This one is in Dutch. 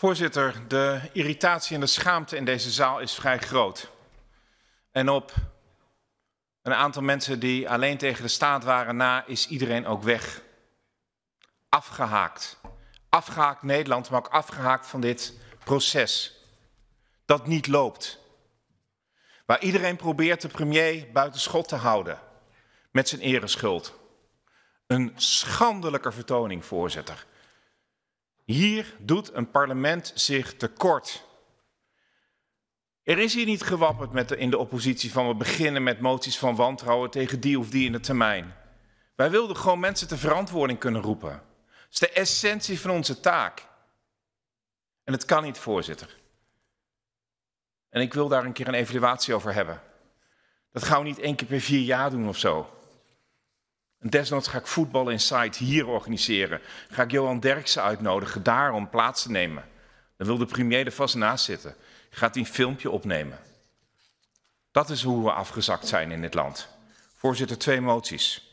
Voorzitter, de irritatie en de schaamte in deze zaal is vrij groot. En op een aantal mensen die alleen tegen de staat waren na, is iedereen ook weg. Afgehaakt. Afgehaakt Nederland, maar ook afgehaakt van dit proces. Dat niet loopt. Waar iedereen probeert de premier buiten schot te houden. Met zijn ereschuld. Een schandelijke vertoning, voorzitter. Hier doet een parlement zich tekort. Er is hier niet gewapperd met in de oppositie van we beginnen met moties van wantrouwen tegen die of die in de termijn. Wij wilden gewoon mensen ter verantwoording kunnen roepen. Dat is de essentie van onze taak. En het kan niet, voorzitter. En ik wil daar een keer een evaluatie over hebben. Dat gaan we niet één keer per vier jaar doen of zo. En desnoods ga ik voetbal Insight hier organiseren. Ga ik Johan Derksen uitnodigen daar om plaats te nemen. Dan wil de premier er vast naast zitten. Gaat hij een filmpje opnemen. Dat is hoe we afgezakt zijn in dit land. Voorzitter, twee moties.